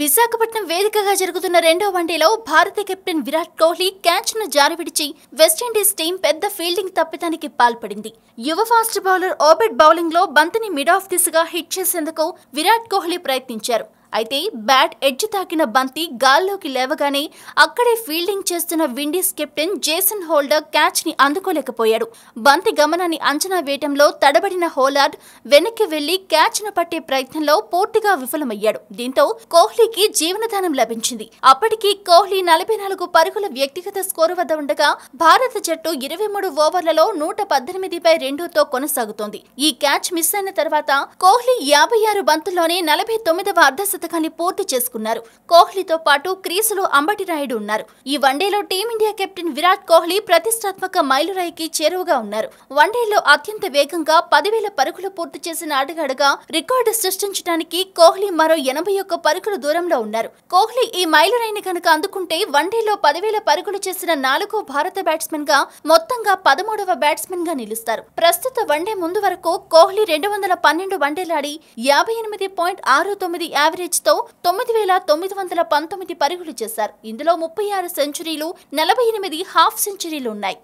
విశాఖపట్నం వేదికగా జరుగుతున్న రెండో వన్డేలో భారత కెప్టెన్ విరాట్ కోహ్లీ క్యాచ్ను జారివిడిచి వెస్టిండీస్ టీం పెద్ద ఫీల్డింగ్ తప్పిదానికి పాల్పడింది యువ ఫాస్ట్ బౌలర్ ఓబెట్ బౌలింగ్లో బంతిని మిడ్ ఆఫ్ దిశగా హిట్ చేసేందుకు విరాట్ కోహ్లీ ప్రయత్నించారు అయితే బ్యాట్ ఎడ్జ్ తాకిన బంతి గాల్లోకి లేవగానే అక్కడే ఫీల్డింగ్ చేస్తున్న Windies captain Jason Holder catch ని అందుకోలేకపోయాడు బంతి గమనాన్ని అంచనా వేయటంలో తడబడిన హోలార్డ్ వెనక్కి వెళ్లి క్యాచ్ ను పట్టే ప్రయత్నంలో పూర్తిగా విఫలమయ్యాడు దీంతో కోహ్లీకి జీవనదానం లభించింది అప్పటికి కోహ్లీ నలభై నాలుగు పరుగుల వ్యక్తిగత స్కోరు వద్ద ఉండగా భారత జట్టు ఇరవై మూడు ఓవర్లలో నూట పద్దెనిమిదిపై రెండుతో కొనసాగుతోంది ఈ క్యాచ్ మిస్ అయిన తర్వాత కోహ్లీ యాభై ఆరు బంతుల్లోనే నలభై తొమ్మిదవ అర్ధ శతకాన్ని పూర్తి చేసుకున్నారు కోహ్లీతో పాటు క్రీసులో అంబటి రాయుడు ఉన్నారు ఈ వన్డేలో టీమిండియా కెప్టెన్ విరాట్ కోహ్లీ ప్రతిష్టాత్మక మైలురాయికి చేరువగా ఉన్నారు వన్డేలో అత్యంత వేగంగా పదివేల పరుగులు పూర్తి చేసిన ఆటగాడుగా రికార్డు సృష్టించడానికి కోహ్లీ మరో ఎనభై ఒక్క పరుగుల దూరంలో ఉన్నారు కోహ్లీ ఈ మైలురాయిని కనుక అందుకుంటే వన్డేలో పదివేల పరుగులు చేసిన నాలుగో భారత బ్యాట్స్మెన్ గా మొత్తంగా పదమూడవ బ్యాట్స్మెన్ గా నిలుస్తారు ప్రస్తుత వన్డే ముందు వరకు కోహ్లీ రెండు వందల పన్నెండు వన్డేలాడి యాభై ఎనిమిది పాయింట్ ఆరు తొమ్మిది యావరేజ్ యావరేజ్తో తొమ్మిది వేల తొమ్మిది వందల పంతొమ్మిది పరుగులు చేశారు ఇందులో ముప్పై ఆరు సెంచరీలు నలభై ఎనిమిది హాఫ్ సెంచరీలు ఉన్నాయి